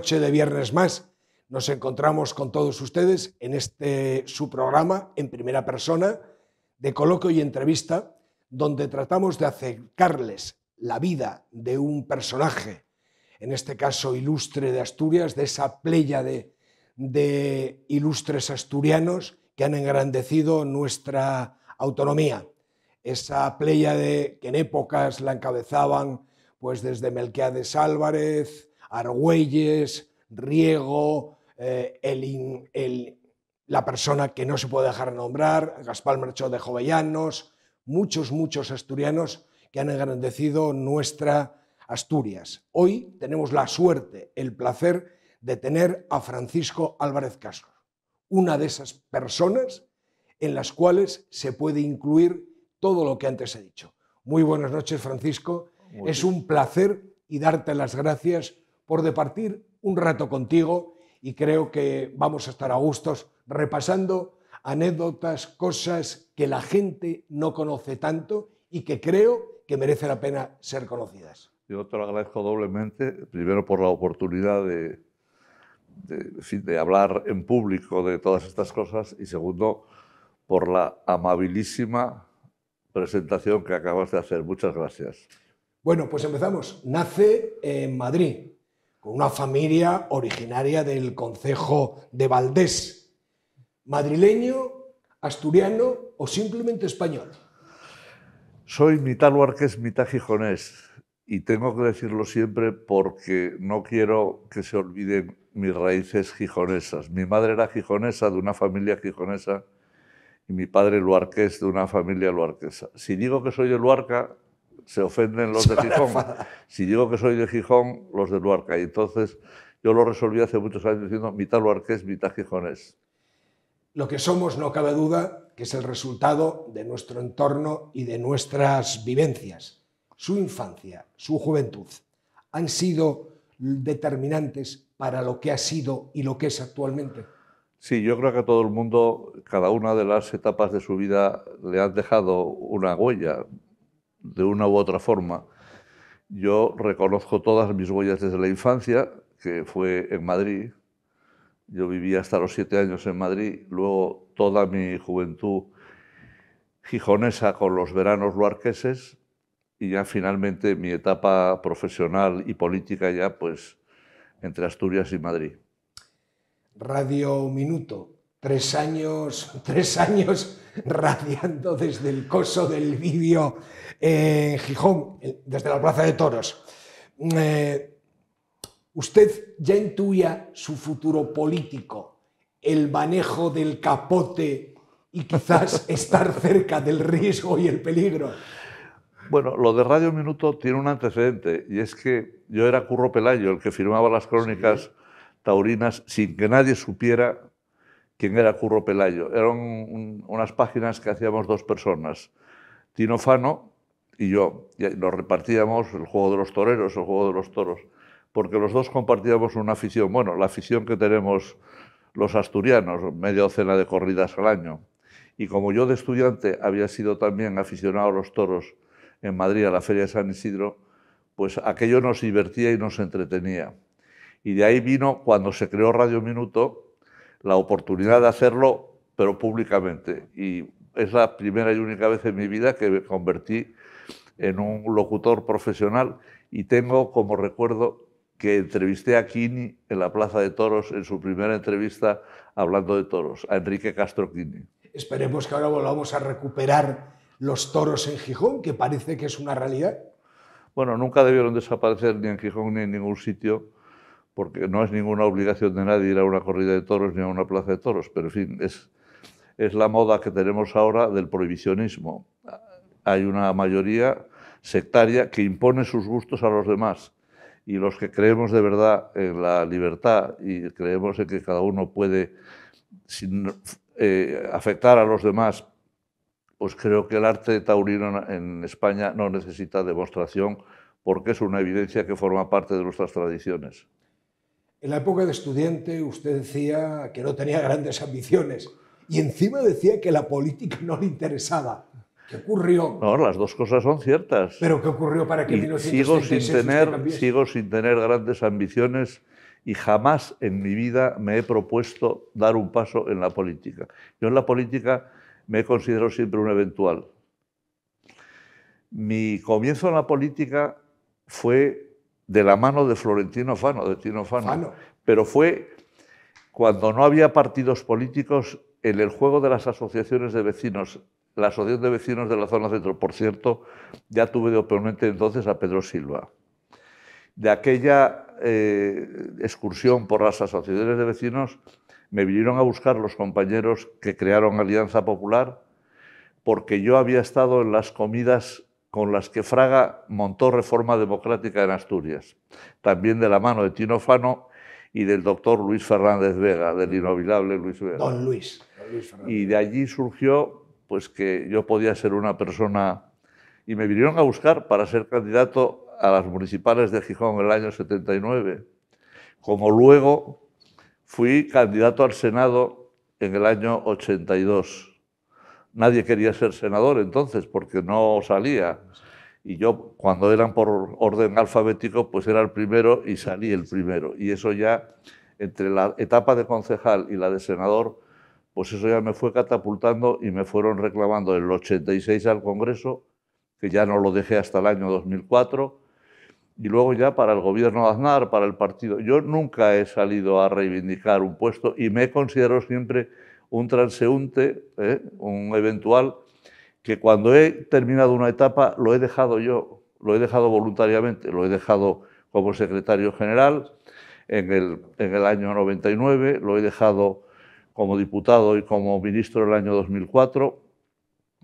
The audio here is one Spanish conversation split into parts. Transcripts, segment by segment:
noche de viernes más nos encontramos con todos ustedes en este su programa en primera persona de coloquio y entrevista, donde tratamos de acercarles la vida de un personaje, en este caso ilustre de Asturias, de esa playa de, ilustres asturianos que han engrandecido nuestra autonomía. Esa playa de, que en épocas la encabezaban pues desde Melquiades Álvarez, Argüelles, Riego, eh, la persona que no se puede dejar nombrar, Gaspar Marchó de Jovellanos, muchos, muchos asturianos que han engrandecido nuestra Asturias. Hoy tenemos la suerte, el placer de tener a Francisco Álvarez Castro, una de esas personas en las cuales se puede incluir todo lo que antes he dicho. Muy buenas noches, Francisco. es un placer y darte las gracias por departir un rato contigo y creo que vamos a estar a gustos repasando anécdotas, cosas que la gente no conoce tanto y que creo que merece la pena ser conocidas. Yo te lo agradezco doblemente, primero por la oportunidad de, de, de hablar en público de todas estas cosas y segundo por la amabilísima presentación que acabas de hacer. Muchas gracias. Bueno, pues empezamos. Nace en Madrid, con una familia originaria del concejo de Valdés, madrileño, asturiano o simplemente español. Soy mitad luarqués, mitad gijonés y tengo que decirlo siempre porque no quiero que se olviden mis raíces gijonesas. Mi madre era gijonesa, de una familia gijonesa, y mi padre luarqués, de una familia luarquesa. Si digo que soy de Luarca, se ofenden los de Gijón. Si digo que soy de Gijón, los de Luarca. Y entonces yo lo resolví hace muchos años diciendo mitad luarqués, mitad gijonés. Lo que somos, no cabe duda, que es el resultado de nuestro entorno y de nuestras vivencias. Su infancia, su juventud, han sido determinantes para lo que ha sido y lo que es actualmente. Sí, yo creo que a todo el mundo, cada una de las etapas de su vida le han dejado una huella de una u otra forma. Yo reconozco todas mis huellas desde la infancia, que fue en Madrid. Yo vivía hasta los siete años en Madrid, luego toda mi juventud gijonesa con los veranos luarqueses y ya finalmente mi etapa profesional y política ya pues entre Asturias y Madrid. Radio Minuto, tres años, tres años radiando desde el coso del vídeo en Gijón, desde la Plaza de Toros. Eh, usted ya intuía su futuro político, el manejo del capote y quizás estar cerca del riesgo y el peligro. Bueno, lo de Radio Minuto tiene un antecedente y es que yo era Curro Pelayo, el que firmaba las crónicas taurinas sin que nadie supiera ¿Quién era Curro Pelayo. Eran unas páginas que hacíamos dos personas, Tino Fano y yo. Y nos repartíamos el juego de los toreros, el juego de los toros, porque los dos compartíamos una afición, bueno, la afición que tenemos los asturianos, media docena de corridas al año. Y como yo de estudiante había sido también aficionado a los toros en Madrid, a la Feria de San Isidro, pues aquello nos divertía y nos entretenía. Y de ahí vino, cuando se creó Radio Minuto, la oportunidad de hacerlo, pero públicamente. Y es la primera y única vez en mi vida que me convertí en un locutor profesional y tengo como recuerdo que entrevisté a Kini en la Plaza de Toros en su primera entrevista hablando de toros, a Enrique Castro Kini. Esperemos que ahora volvamos a recuperar los toros en Gijón, que parece que es una realidad. Bueno, nunca debieron desaparecer ni en Gijón ni en ningún sitio porque no es ninguna obligación de nadie ir a una corrida de toros ni a una plaza de toros, pero en fin, es, la moda que tenemos ahora del prohibicionismo. Hay una mayoría sectaria que impone sus gustos a los demás y los que creemos de verdad en la libertad y creemos en que cada uno puede sin, eh, afectar a los demás, pues creo que el arte taurino en España no necesita demostración porque es una evidencia que forma parte de nuestras tradiciones. En la época de estudiante usted decía que no tenía grandes ambiciones y encima decía que la política no le interesaba. ¿Qué ocurrió? No, las dos cosas son ciertas. Pero ¿qué ocurrió para que no sigo sin tener sigo sin tener grandes ambiciones y jamás en mi vida me he propuesto dar un paso en la política. Yo en la política me he considerado siempre un eventual. Mi comienzo en la política fue de la mano de Florentino Fano, de Tino Fano. Pero fue cuando no había partidos políticos en el juego de las asociaciones de vecinos. La Asociación de Vecinos de la Zona Centro, por cierto, ya tuve de oponente entonces a Pedro Silva. De aquella eh, excursión por las asociaciones de vecinos, me vinieron a buscar los compañeros que crearon Alianza Popular, porque yo había estado en las comidas con las que Fraga montó Reforma Democrática en Asturias, también de la mano de Tino Fano y del doctor Luis Fernández Vega, del inolvidable Luis Vega. Don Luis. y de allí surgió pues que yo podía ser una persona y me vinieron a buscar para ser candidato a las municipales de Gijón en el año 79, como luego fui candidato al Senado en el año 82. Nadie quería ser senador entonces porque no salía. Y yo, cuando eran por orden alfabético, pues era el primero y salí el primero. Y eso ya, entre la etapa de concejal y la de senador, pues eso ya me fue catapultando y me fueron reclamando el 86 al Congreso, que ya no lo dejé hasta el año 2004, y luego ya para el gobierno de Aznar, para el partido. Yo nunca he salido a reivindicar un puesto y me he considerado siempre un transeúnte, ¿eh? un eventual, que cuando he terminado una etapa lo he dejado yo, lo he dejado voluntariamente, lo he dejado como secretario general en el, en el año 99, lo he dejado como diputado y como ministro en el año 2004,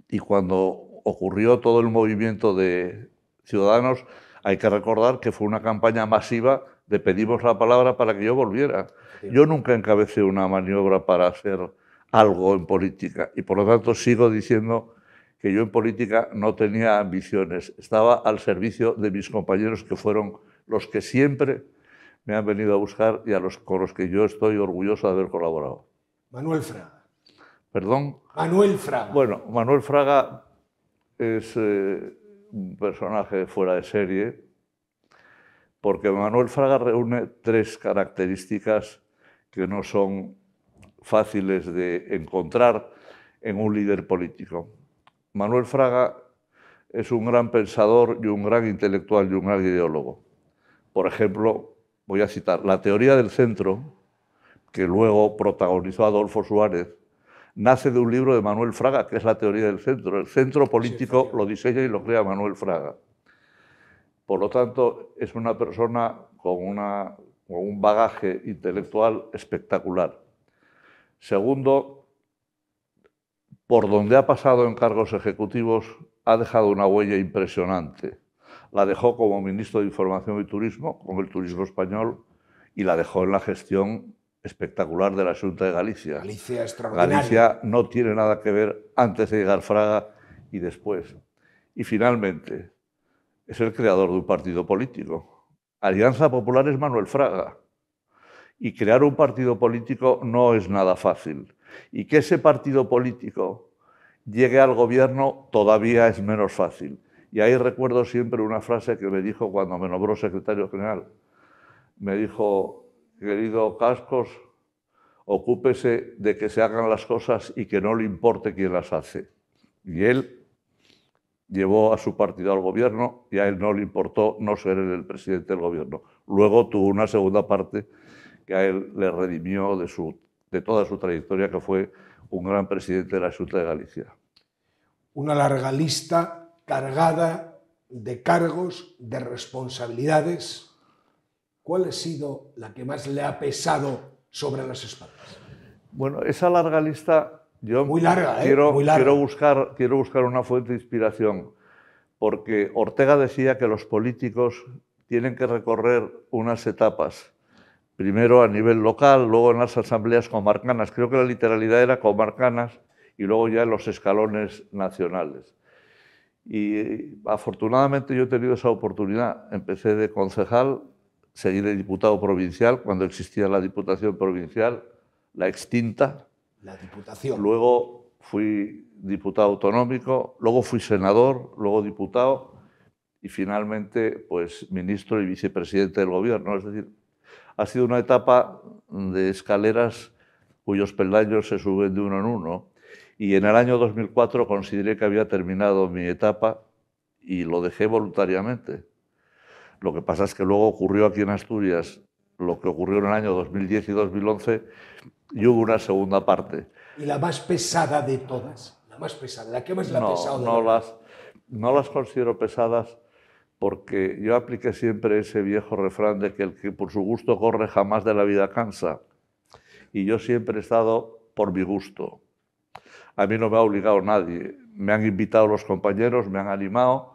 y cuando ocurrió todo el movimiento de Ciudadanos, hay que recordar que fue una campaña masiva de pedimos la palabra para que yo volviera. Yo nunca encabecé una maniobra para hacer algo en política. Y por lo tanto sigo diciendo que yo en política no tenía ambiciones, estaba al servicio de mis compañeros que fueron los que siempre me han venido a buscar y a los con los que yo estoy orgulloso de haber colaborado. Manuel Fraga. ¿Perdón? Manuel Fraga. Bueno, Manuel Fraga es eh, un personaje fuera de serie, porque Manuel Fraga reúne tres características que no son fáciles de encontrar en un líder político. Manuel Fraga es un gran pensador y un gran intelectual y un gran ideólogo. Por ejemplo, voy a citar la teoría del centro, que luego protagonizó Adolfo Suárez, nace de un libro de Manuel Fraga, que es la teoría del centro. El centro político lo diseña y lo crea Manuel Fraga. Por lo tanto, es una persona con, un bagaje intelectual espectacular. Segundo, por donde ha pasado en cargos ejecutivos, ha dejado una huella impresionante. La dejó como ministro de Información y Turismo, con el turismo español, y la dejó en la gestión espectacular de la Junta de Galicia. Galicia Galicia no tiene nada que ver antes de llegar Fraga y después. Y finalmente, es el creador de un partido político. Alianza Popular es Manuel Fraga. Y crear un partido político no es nada fácil. Y que ese partido político llegue al gobierno todavía es menos fácil. Y ahí recuerdo siempre una frase que me dijo cuando me nombró secretario general. Me dijo, querido Cascos, ocúpese de que se hagan las cosas y que no le importe quién las hace. Y él llevó a su partido al gobierno y a él no le importó no ser el presidente del gobierno. Luego tuvo una segunda parte que a él le redimió de, su, de toda su trayectoria, que fue un gran presidente de la Junta de Galicia. Una larga lista cargada de cargos, de responsabilidades. ¿Cuál ha sido la que más le ha pesado sobre las espaldas? Bueno, esa larga lista, yo muy larga, ¿eh? quiero, buscar, quiero buscar una fuente de inspiración, porque Ortega decía que los políticos tienen que recorrer unas etapas primero a nivel local, luego en las asambleas comarcanas, creo que la literalidad era comarcanas, y luego ya en los escalones nacionales. Y eh, afortunadamente yo he tenido esa oportunidad. Empecé de concejal, seguí de diputado provincial cuando existía la Diputación Provincial, la extinta. La Diputación. Luego fui diputado autonómico, luego fui senador, luego diputado y finalmente pues ministro y vicepresidente del gobierno. Es decir, ha sido una etapa de escaleras cuyos peldaños se suben de uno en uno. Y en el año 2004 consideré que había terminado mi etapa y lo dejé voluntariamente. Lo que pasa es que luego ocurrió aquí en Asturias lo que ocurrió en el año 2010 y 2011 y hubo una segunda parte. ¿Y la más pesada de todas? La más pesada, la que más la no, No las considero pesadas porque yo apliqué siempre ese viejo refrán de que el que por su gusto corre jamás de la vida cansa. Y yo siempre he estado por mi gusto. A mí no me ha obligado nadie. Me han invitado los compañeros, me han animado,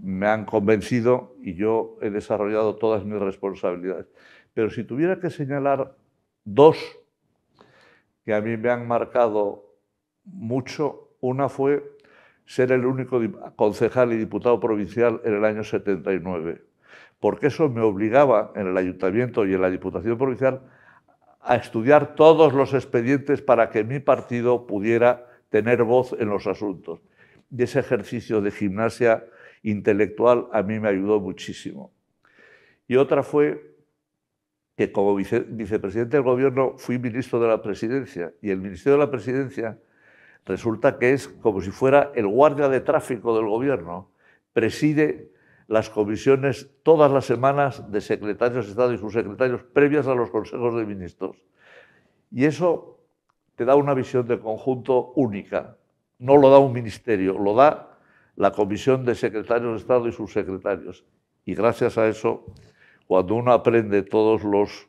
me han convencido y yo he desarrollado todas mis responsabilidades. Pero si tuviera que señalar dos que a mí me han marcado mucho, una fue ser el único concejal y diputado provincial en el año 79, porque eso me obligaba en el ayuntamiento y en la Diputación Provincial a estudiar todos los expedientes para que mi partido pudiera tener voz en los asuntos. Y ese ejercicio de gimnasia intelectual a mí me ayudó muchísimo. Y otra fue que como vicepresidente del gobierno fui ministro de la presidencia y el ministerio de la presidencia resulta que es como si fuera el guardia de tráfico del gobierno, preside las comisiones todas las semanas de secretarios de Estado y subsecretarios previas a los consejos de ministros. Y eso te da una visión de conjunto única. No lo da un ministerio, lo da la comisión de secretarios de Estado y subsecretarios. Y gracias a eso, cuando uno aprende todos los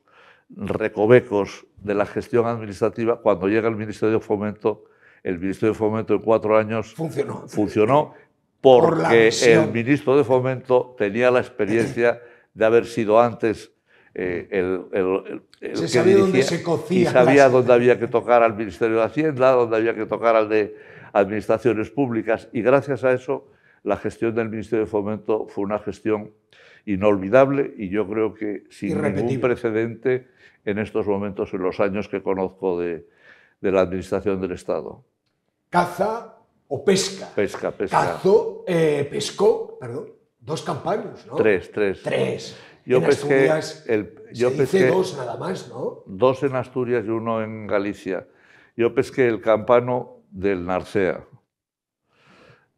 recovecos de la gestión administrativa, cuando llega el Ministerio de Fomento, el ministro de Fomento en cuatro años funcionó, funcionó porque el ministro de Fomento tenía la experiencia de haber sido antes eh, el, que sabía dónde Y sabía dónde había que tocar al Ministerio de Hacienda, dónde había que tocar al de Administraciones Públicas. Y gracias a eso, la gestión del Ministerio de Fomento fue una gestión inolvidable y yo creo que sin ningún precedente en estos momentos, en los años que conozco de, de la Administración del Estado caza o pesca. Pesca, pesca. Cazo, eh, pescó, perdón, dos campanos, ¿no? Tres, tres. Tres. Yo en pesqué, yo pesqué dos nada más, ¿no? Dos en Asturias y uno en Galicia. Yo pesqué el campano del Narcea.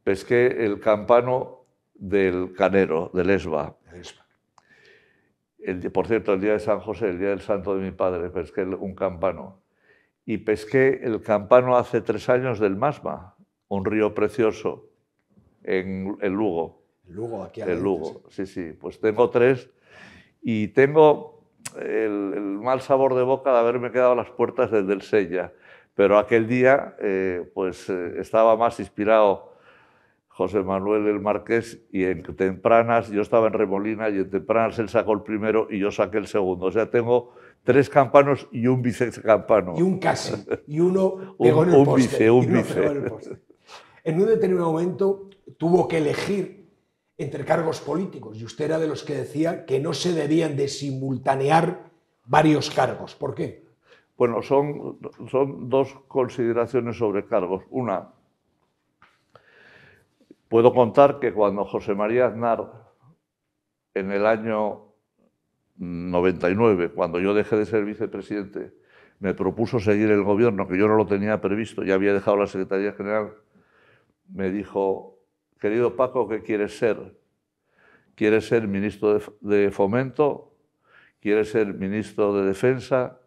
Pesqué el campano del Canero, del Esba. El, por cierto, el día de San José, el día del santo de mi padre, pesqué un campano y pesqué el campano hace tres años del Masma, un río precioso en el Lugo. El Lugo, aquí El Lugo, sí, sí. Pues tengo tres y tengo el, el, mal sabor de boca de haberme quedado a las puertas desde el Sella. Pero aquel día, eh, pues eh, estaba más inspirado José Manuel el Marqués, y en tempranas, yo estaba en Remolina, y en tempranas él sacó el primero y yo saqué el segundo. O sea, tengo tres campanos y un vicecampano. Y un casi, y uno pegó un, en un vice, En, en, un determinado momento tuvo que elegir entre cargos políticos, y usted era de los que decía que no se debían de simultanear varios cargos. ¿Por qué? Bueno, son, son dos consideraciones sobre cargos. Una, Puedo contar que cuando José María Aznar, en el año 99, cuando yo dejé de ser vicepresidente, me propuso seguir el gobierno, que yo no lo tenía previsto, ya había dejado la Secretaría General, me dijo, querido Paco, ¿qué quieres ser? ¿Quieres ser ministro de Fomento? ¿Quieres ser ministro de Defensa?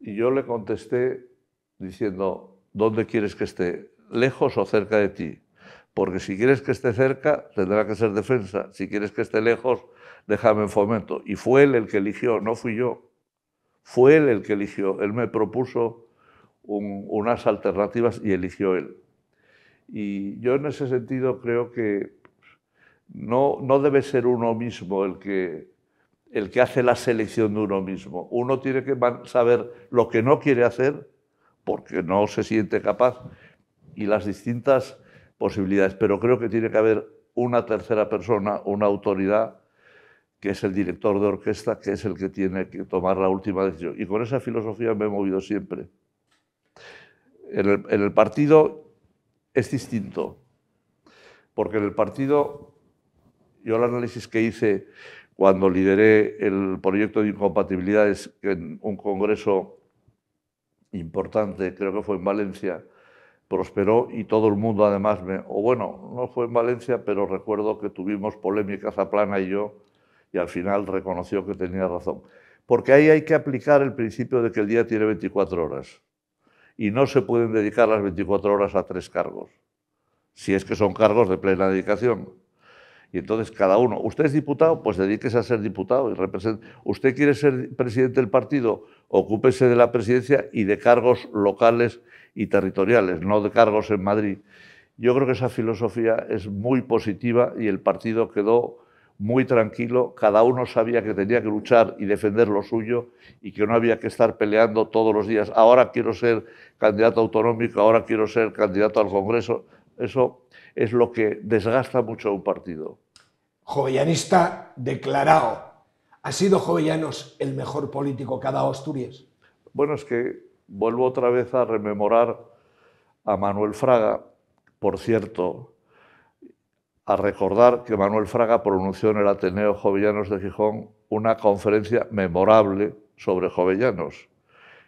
Y yo le contesté diciendo, ¿dónde quieres que esté? ¿Lejos o cerca de ti? porque si quieres que esté cerca, tendrá que ser defensa, si quieres que esté lejos, déjame en fomento. Y fue él el que eligió, no fui yo, fue él el que eligió, él me propuso unas alternativas y eligió él. Y yo en ese sentido creo que no, no debe ser uno mismo el que, el que hace la selección de uno mismo. Uno tiene que saber lo que no quiere hacer porque no se siente capaz y las distintas posibilidades, pero creo que tiene que haber una tercera persona, una autoridad, que es el director de orquesta, que es el que tiene que tomar la última decisión. Y con esa filosofía me he movido siempre. En el, en el partido es distinto, porque en el partido, yo el análisis que hice cuando lideré el proyecto de incompatibilidades en un congreso importante, creo que fue en Valencia, prosperó y todo el mundo además me... O bueno, no fue en Valencia, pero recuerdo que tuvimos polémicas a Plana y yo, y al final reconoció que tenía razón. Porque ahí hay que aplicar el principio de que el día tiene 24 horas. Y no se pueden dedicar las 24 horas a tres cargos, si es que son cargos de plena dedicación. Y entonces cada uno, usted es diputado, pues dedíquese a ser diputado y represente. Usted quiere ser presidente del partido, ocúpese de la presidencia y de cargos locales y territoriales, no de cargos en Madrid. Yo creo que esa filosofía es muy positiva y el partido quedó muy tranquilo, cada uno sabía que tenía que luchar y defender lo suyo y que no había que estar peleando todos los días, ahora quiero ser candidato autonómico, ahora quiero ser candidato al Congreso. Eso es lo que desgasta mucho a un partido jovellanista declarado. ¿Ha sido Jovellanos el mejor político que ha dado Asturias? Bueno, es que vuelvo otra vez a rememorar a Manuel Fraga, por cierto, a recordar que Manuel Fraga pronunció en el Ateneo Jovellanos de Gijón una conferencia memorable sobre Jovellanos,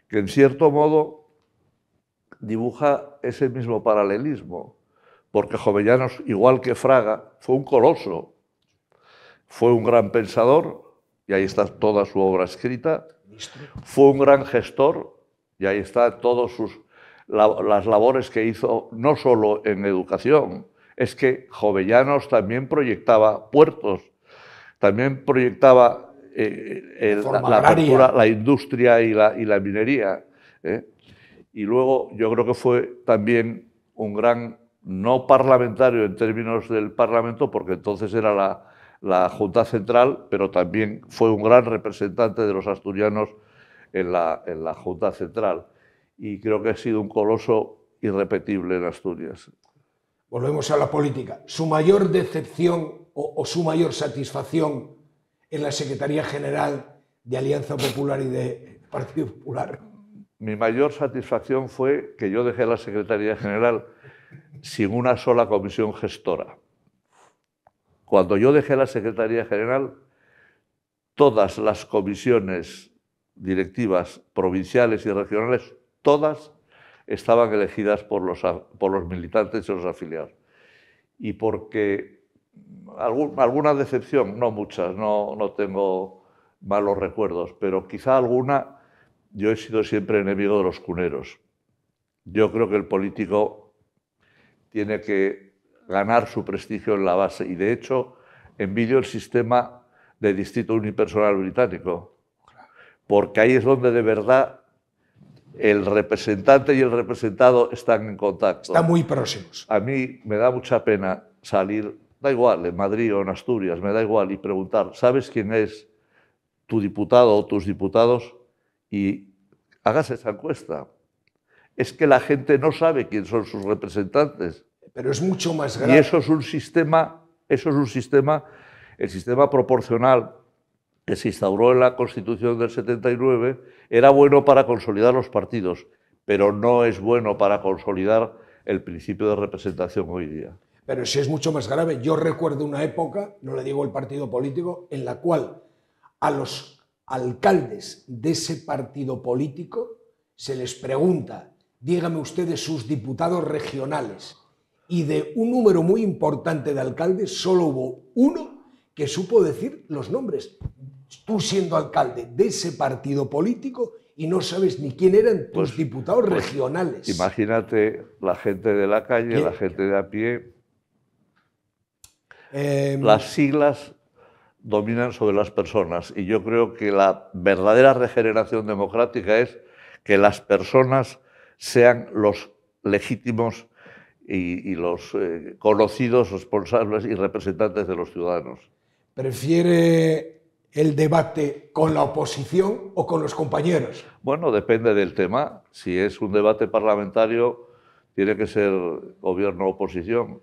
que en cierto modo dibuja ese mismo paralelismo, porque Jovellanos, igual que Fraga, fue un coloso fue un gran pensador, y ahí está toda su obra escrita. Fue un gran gestor, y ahí está todas sus las labores que hizo, no solo en educación, es que Jovellanos también proyectaba puertos, también proyectaba eh, eh, la, industria y la, minería. ¿eh? Y luego yo creo que fue también un gran no parlamentario en términos del Parlamento, porque entonces era la, la Junta Central, pero también fue un gran representante de los asturianos en la, Junta Central. Y creo que ha sido un coloso irrepetible en Asturias. Volvemos a la política. ¿Su mayor decepción o, o su mayor satisfacción en la Secretaría General de Alianza Popular y de Partido Popular? Mi mayor satisfacción fue que yo dejé la Secretaría General sin una sola comisión gestora. Cuando yo dejé la Secretaría General, todas las comisiones directivas provinciales y regionales, todas estaban elegidas por los, por los militantes y los afiliados. Y porque alguna decepción, no muchas, no, no tengo malos recuerdos, pero quizá alguna, yo he sido siempre enemigo de los cuneros. Yo creo que el político tiene que ganar su prestigio en la base. Y de hecho, envidio el sistema de distrito unipersonal británico, porque ahí es donde de verdad el representante y el representado están en contacto. Están muy próximos. A mí me da mucha pena salir, da igual, en Madrid o en Asturias, me da igual, y preguntar, ¿sabes quién es tu diputado o tus diputados? Y hagas esa encuesta. Es que la gente no sabe quién son sus representantes. Pero es mucho más grave. Y eso es un sistema, eso es un sistema, el sistema proporcional que se instauró en la Constitución del 79 era bueno para consolidar los partidos, pero no es bueno para consolidar el principio de representación hoy día. Pero si es mucho más grave, yo recuerdo una época, no le digo el partido político, en la cual a los alcaldes de ese partido político se les pregunta, dígame ustedes sus diputados regionales, y de un número muy importante de alcaldes, solo hubo uno que supo decir los nombres. Tú siendo alcalde de ese partido político y no sabes ni quién eran tus pues, diputados pues, regionales. Imagínate la gente de la calle, la gente de a pie. Em, las siglas dominan sobre las personas y yo creo que la verdadera regeneración democrática es que las personas sean los legítimos y, los eh, conocidos responsables y representantes de los ciudadanos. ¿Prefiere el debate con la oposición o con los compañeros? Bueno, depende del tema. Si es un debate parlamentario, tiene que ser gobierno-oposición.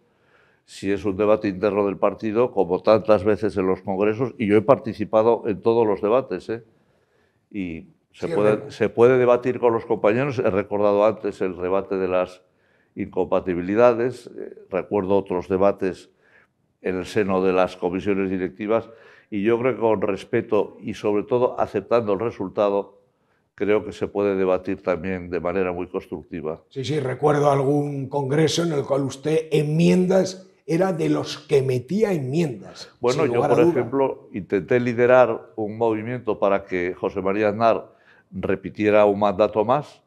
Si es un debate interno del partido, como tantas veces en los congresos, y yo he participado en todos los debates, ¿eh? y se, puede, se puede debatir con los compañeros. He recordado antes el debate de las incompatibilidades. Eh, recuerdo otros debates en el seno de las comisiones directivas y yo creo que con respeto y sobre todo aceptando el resultado, creo que se puede debatir también de manera muy constructiva. Sí, sí, recuerdo algún congreso en el cual usted enmiendas era de los que metía enmiendas. Bueno, yo por ejemplo intenté liderar un movimiento para que José María Aznar repitiera un mandato más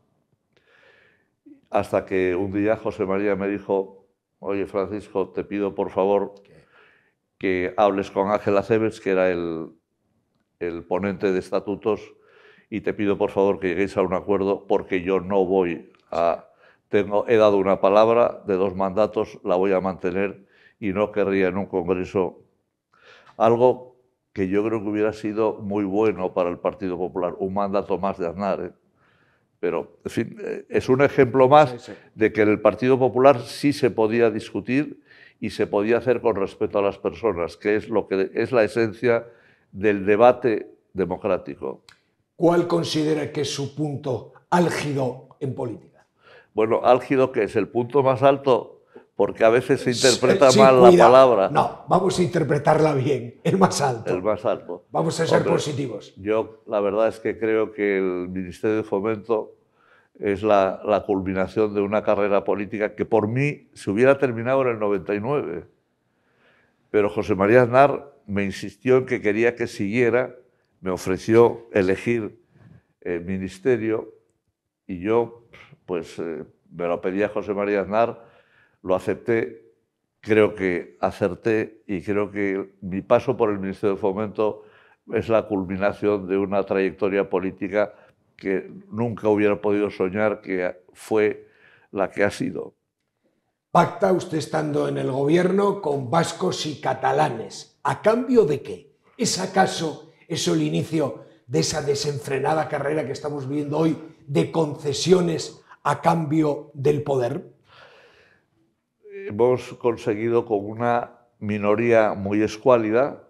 hasta que un día José María me dijo, oye Francisco, te pido por favor que hables con Ángel Aceves, que era el, ponente de estatutos, y te pido por favor que lleguéis a un acuerdo porque yo no voy a... Tengo, he dado una palabra de dos mandatos, la voy a mantener y no querría en un Congreso algo que yo creo que hubiera sido muy bueno para el Partido Popular, un mandato más de Aznar. ¿eh? Pero, en fin, eh, es un ejemplo más de que en el Partido Popular sí se podía discutir y se podía hacer con respeto a las personas, que es, lo que es la esencia del debate democrático. ¿Cuál considera que es su punto álgido en política? Bueno, álgido que es el punto más alto porque a veces se interpreta mal la palabra. No, vamos a interpretarla bien, el más alto. El más alto. Vamos a ser positivos. Yo la verdad es que creo que el Ministerio de Fomento es la, culminación de una carrera política que por mí se hubiera terminado en el 99. Pero José María Aznar me insistió en que quería que siguiera, me ofreció elegir el eh, ministerio y yo pues eh, me lo pedí a José María Aznar lo acepté, creo que acerté y creo que mi paso por el Ministerio de Fomento es la culminación de una trayectoria política que nunca hubiera podido soñar que fue la que ha sido. Pacta usted estando en el gobierno con vascos y catalanes. ¿A cambio de qué? ¿Es acaso eso el inicio de esa desenfrenada carrera que estamos viviendo hoy de concesiones a cambio del poder? hemos conseguido con una minoría muy escuálida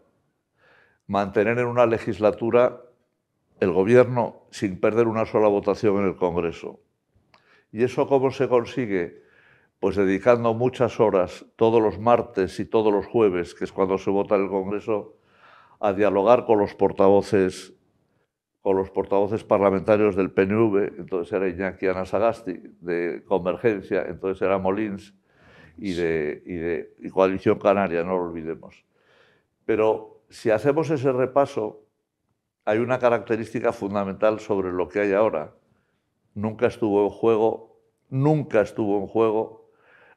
mantener en una legislatura el gobierno sin perder una sola votación en el Congreso. ¿Y eso cómo se consigue? Pues dedicando muchas horas todos los martes y todos los jueves, que es cuando se vota en el Congreso, a dialogar con los portavoces con los portavoces parlamentarios del PNV, entonces era Iñaki Anasagasti, de Convergencia, entonces era Molins, y de, Coalición Canaria, no lo olvidemos. Pero si hacemos ese repaso, hay una característica fundamental sobre lo que hay ahora. Nunca estuvo en juego, nunca estuvo en juego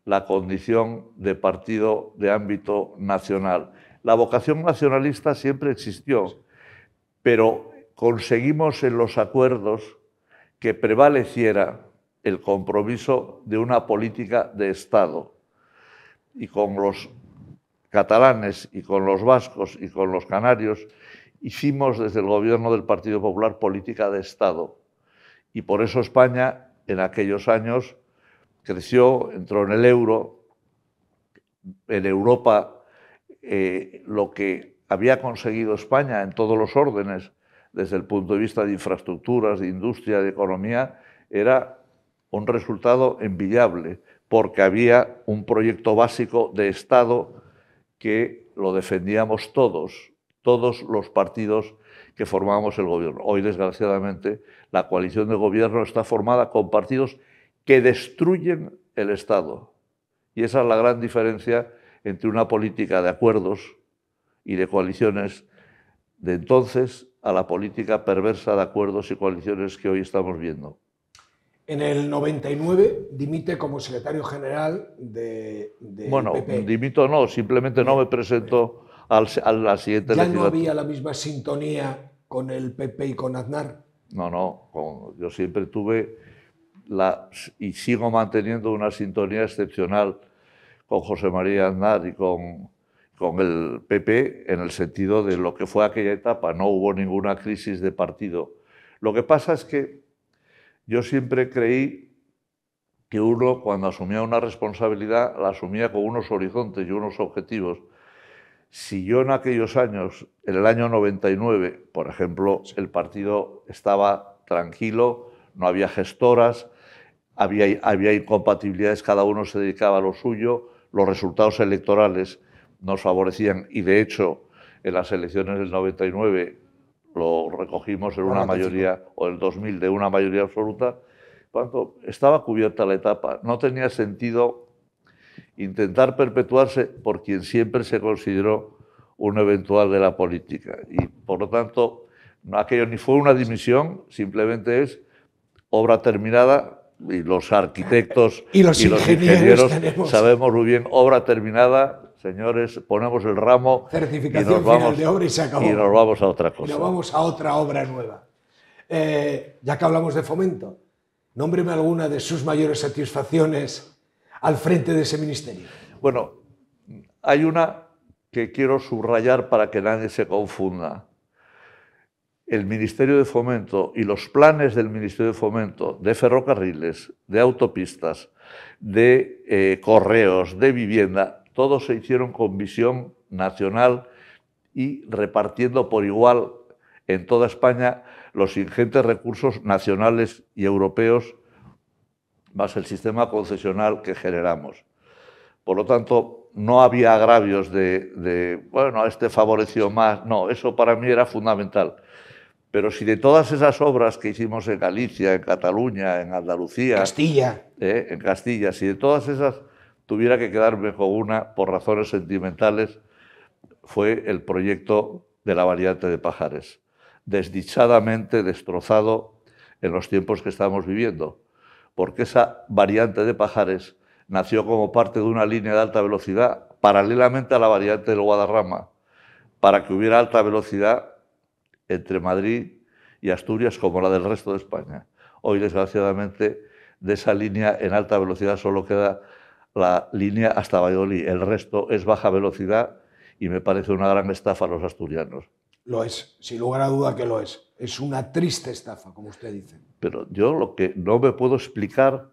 la condición de partido de ámbito nacional. La vocación nacionalista siempre existió, pero conseguimos en los acuerdos que prevaleciera el compromiso de una política de Estado y con los catalanes y con los vascos y con los canarios, hicimos desde el gobierno del Partido Popular política de Estado. Y por eso España en aquellos años creció, entró en el euro, en Europa eh, lo que había conseguido España en todos los órdenes, desde el punto de vista de infraestructuras, de industria, de economía, era un resultado envidiable porque había un proyecto básico de Estado que lo defendíamos todos, todos los partidos que formábamos el gobierno. Hoy, desgraciadamente, la coalición de gobierno está formada con partidos que destruyen el Estado. Y esa es la gran diferencia entre una política de acuerdos y de coaliciones de entonces a la política perversa de acuerdos y coaliciones que hoy estamos viendo. En el 99 dimite como secretario general de, de bueno, PP. dimito no, simplemente no me presento al, a la siguiente ¿Ya no había la misma sintonía con el PP y con Aznar? No, no, yo siempre tuve la, y sigo manteniendo una sintonía excepcional con José María Aznar y con, con el PP en el sentido de lo que fue aquella etapa. No hubo ninguna crisis de partido. Lo que pasa es que yo siempre creí que uno cuando asumía una responsabilidad la asumía con unos horizontes y unos objetivos. Si yo en aquellos años, en el año 99, por ejemplo, el partido estaba tranquilo, no había gestoras, había, había incompatibilidades, cada uno se dedicaba a lo suyo, los resultados electorales nos favorecían y de hecho en las elecciones del 99 lo recogimos en una mayoría, o el 2000, de una mayoría absoluta, cuando estaba cubierta la etapa. No tenía sentido intentar perpetuarse por quien siempre se consideró un eventual de la política. Y por lo tanto, aquello ni fue una dimisión, simplemente es obra terminada y los arquitectos y los, ingenieros, sabemos muy bien, obra terminada, señores, ponemos el ramo Certificación y nos vamos, final de obra y se acabó. Y nos vamos a otra cosa. Y nos vamos a otra obra nueva. Eh, ya que hablamos de fomento, nómbreme alguna de sus mayores satisfacciones al frente de ese ministerio. Bueno, hay una que quiero subrayar para que nadie se confunda el Ministerio de Fomento y los planes del Ministerio de Fomento de ferrocarriles, de autopistas, de eh, correos, de vivienda, todos se hicieron con visión nacional y repartiendo por igual en toda España los ingentes recursos nacionales y europeos más el sistema concesional que generamos. Por lo tanto, no había agravios de bueno, este favoreció más, no, eso para mí era fundamental pero si de todas esas obras que hicimos en Galicia, en Cataluña, en Andalucía... Castilla. Eh, en Castilla, si de todas esas tuviera que quedarme con una por razones sentimentales, fue el proyecto de la variante de Pajares, desdichadamente destrozado en los tiempos que estamos viviendo, porque esa variante de Pajares nació como parte de una línea de alta velocidad paralelamente a la variante del Guadarrama, para que hubiera alta velocidad entre Madrid y Asturias como la del resto de España. Hoy, desgraciadamente, de esa línea en alta velocidad solo queda la línea hasta Valladolid. El resto es baja velocidad y me parece una gran estafa a los asturianos. Lo es, sin lugar a duda que lo es. Es una triste estafa, como usted dice. Pero yo lo que no me puedo explicar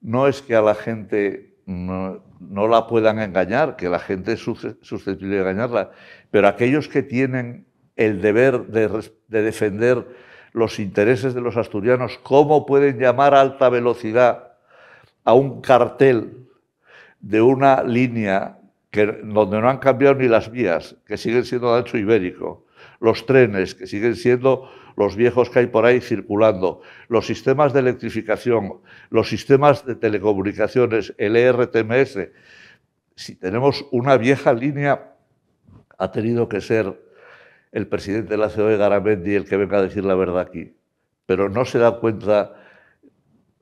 no es que a la gente no, la puedan engañar, que la gente es susceptible de engañarla, pero aquellos que tienen el deber de, defender los intereses de los asturianos, cómo pueden llamar a alta velocidad a un cartel de una línea que, donde no han cambiado ni las vías, que siguen siendo de ancho ibérico, los trenes, que siguen siendo los viejos que hay por ahí circulando, los sistemas de electrificación, los sistemas de telecomunicaciones, el ERTMS. Si tenemos una vieja línea, ha tenido que ser el presidente de la COE, Garamendi, el que venga a decir la verdad aquí. Pero no se da cuenta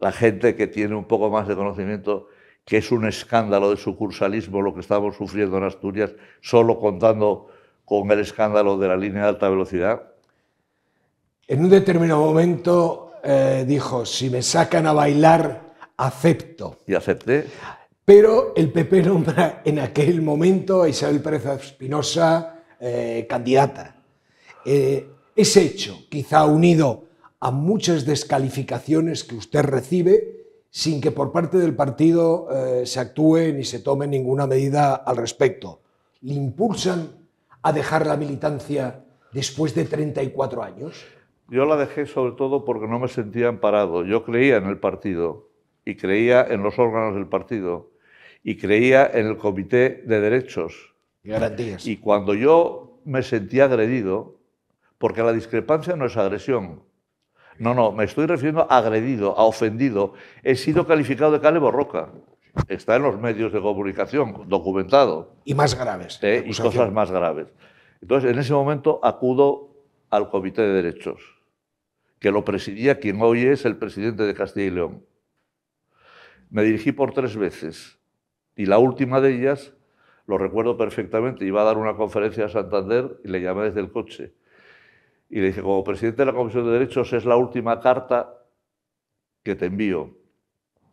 la gente que tiene un poco más de conocimiento que es un escándalo de sucursalismo lo que estamos sufriendo en Asturias, solo contando con el escándalo de la línea de alta velocidad. En un determinado momento eh, dijo, si me sacan a bailar, acepto. Y acepté. Pero el PP nombra en aquel momento a Isabel Pérez Espinosa eh, candidata eh, es hecho, quizá unido a muchas descalificaciones que usted recibe sin que por parte del partido eh, se actúe ni se tome ninguna medida al respecto. ¿Le impulsan a dejar la militancia después de 34 años? Yo la dejé sobre todo porque no me sentía amparado. Yo creía en el partido y creía en los órganos del partido y creía en el Comité de Derechos. Y garantías. Y cuando yo me sentía agredido, porque la discrepancia no es agresión. No, no, me estoy refiriendo a agredido, a ofendido. He sido calificado de cale borroca. Está en los medios de comunicación, documentado. Y más graves. Eh, y cosas más graves. Entonces, en ese momento acudo al Comité de Derechos, que lo presidía quien hoy es el presidente de Castilla y León. Me dirigí por tres veces y la última de ellas, lo recuerdo perfectamente, iba a dar una conferencia a Santander y le llamé desde el coche y le dije, como presidente de la Comisión de Derechos, es la última carta que te envío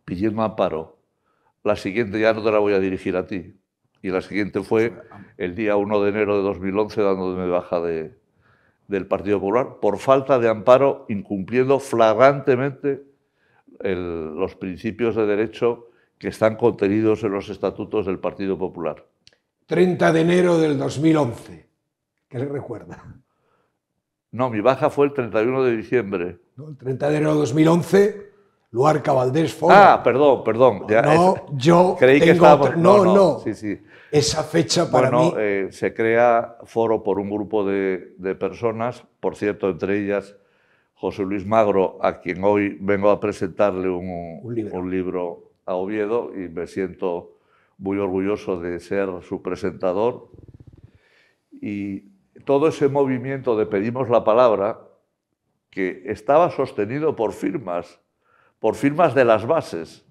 pidiendo amparo. La siguiente ya no te la voy a dirigir a ti. Y la siguiente fue el día 1 de enero de 2011 dándome baja del Partido Popular por falta de amparo, incumpliendo flagrantemente los principios de derecho que están contenidos en los estatutos del Partido Popular. 30 de enero del 2011. ¿Qué le recuerda? No, mi baja fue el 31 de diciembre. el 30 de enero de 2011, Luarca Valdés Foro. Ah, perdón, perdón. no, yo creí que No, no. Esa fecha para bueno, eh, se crea foro por un grupo de, personas, por cierto, entre ellas José Luis Magro, a quien hoy vengo a presentarle un, un, libro. a Oviedo y me siento muy orgulloso de ser su presentador. Y todo ese movimiento de pedimos la palabra, que estaba sostenido por firmas, por firmas de las bases,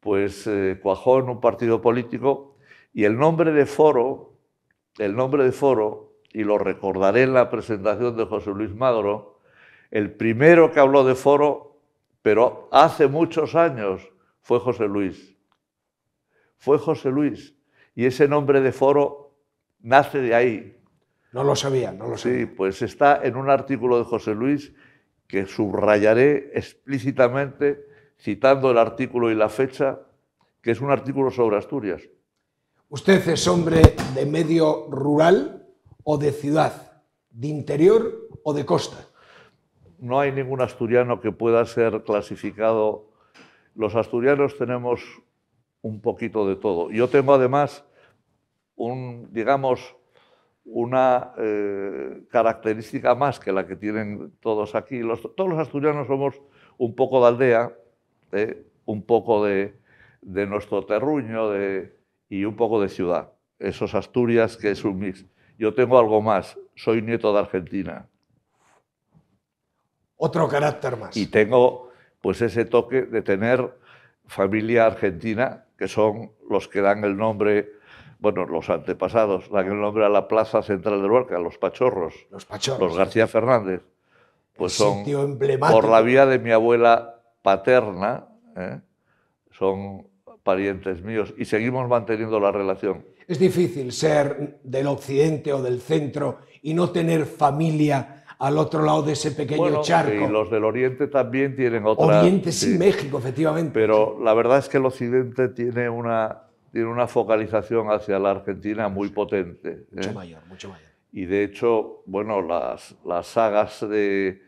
pues eh, cuajó en un partido político y el nombre de foro, el nombre de foro, y lo recordaré en la presentación de José Luis Magro, el primero que habló de foro, pero hace muchos años, fue José Luis. Fue José Luis. Y ese nombre de foro nace de ahí, no lo sabía, no lo sabía. Sí, pues está en un artículo de José Luis que subrayaré explícitamente citando el artículo y la fecha, que es un artículo sobre Asturias. ¿Usted es hombre de medio rural o de ciudad, de interior o de costa? No hay ningún asturiano que pueda ser clasificado. Los asturianos tenemos un poquito de todo. Yo tengo además un, digamos, una eh, característica más que la que tienen todos aquí. Los, todos los asturianos somos un poco de aldea, ¿eh? un poco de, nuestro terruño y un poco de ciudad. Esos Asturias que es un mix. Yo tengo algo más, soy nieto de Argentina. Otro carácter más. Y tengo pues ese toque de tener familia argentina, que son los que dan el nombre bueno, los antepasados, la que nombra la plaza central de Lorca, los Pachorros. Los Pachorros. Los García Fernández. Pues son, por la vía de mi abuela paterna, ¿eh? son parientes míos y seguimos manteniendo la relación. Es difícil ser del occidente o del centro y no tener familia al otro lado de ese pequeño charco. Y los del oriente también tienen otra. Oriente sí México, efectivamente. Pero la verdad es que el occidente tiene una tiene una focalización hacia la Argentina muy potente. ¿eh? Mucho mayor, mucho mayor. Y de hecho, bueno, las, las sagas de,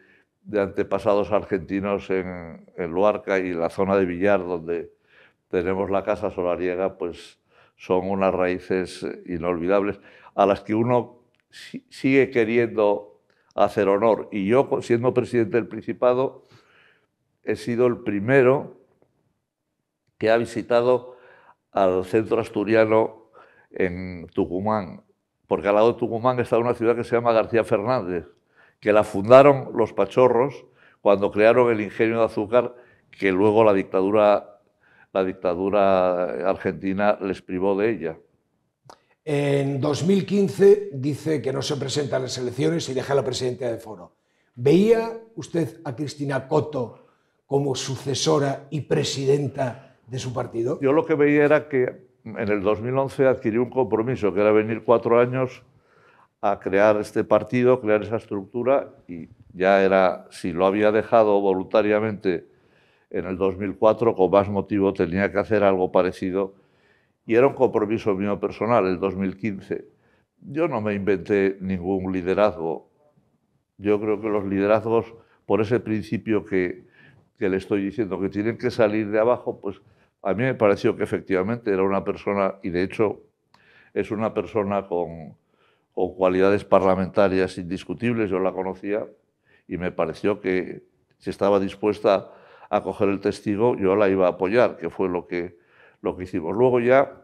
antepasados argentinos en, en, Luarca y la zona de Villar, donde tenemos la casa solariega, pues son unas raíces inolvidables a las que uno sigue queriendo hacer honor. Y yo, siendo presidente del Principado, he sido el primero que ha visitado al centro asturiano en Tucumán, porque al lado de Tucumán está una ciudad que se llama García Fernández, que la fundaron los pachorros cuando crearon el ingenio de azúcar que luego la dictadura, la dictadura argentina les privó de ella. En 2015 dice que no se presenta las elecciones y deja la presidencia de foro. ¿Veía usted a Cristina Coto como sucesora y presidenta de su partido. Yo lo que veía era que en el 2011 adquirí un compromiso, que era venir cuatro años a crear este partido, crear esa estructura, y ya era, si lo había dejado voluntariamente en el 2004, con más motivo tenía que hacer algo parecido, y era un compromiso mío personal, el 2015. Yo no me inventé ningún liderazgo. Yo creo que los liderazgos, por ese principio que, que le estoy diciendo, que tienen que salir de abajo, pues a mí me pareció que efectivamente era una persona, y de hecho es una persona con, cualidades parlamentarias indiscutibles, yo la conocía, y me pareció que si estaba dispuesta a coger el testigo, yo la iba a apoyar, que fue lo que, lo que hicimos. Luego ya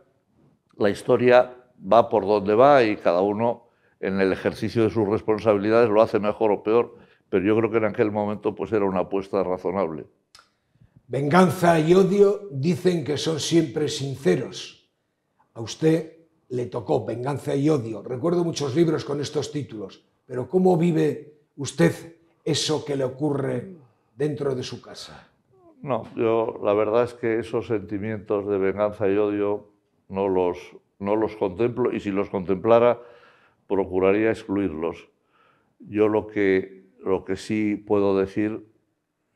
la historia va por donde va y cada uno en el ejercicio de sus responsabilidades lo hace mejor o peor, pero yo creo que en aquel momento pues era una apuesta razonable. Venganza y odio dicen que son siempre sinceros. A usted le tocó venganza y odio. Recuerdo muchos libros con estos títulos, pero ¿cómo vive usted eso que le ocurre dentro de su casa? No, yo la verdad es que esos sentimientos de venganza y odio no los, no los contemplo y si los contemplara procuraría excluirlos. Yo lo que, lo que sí puedo decir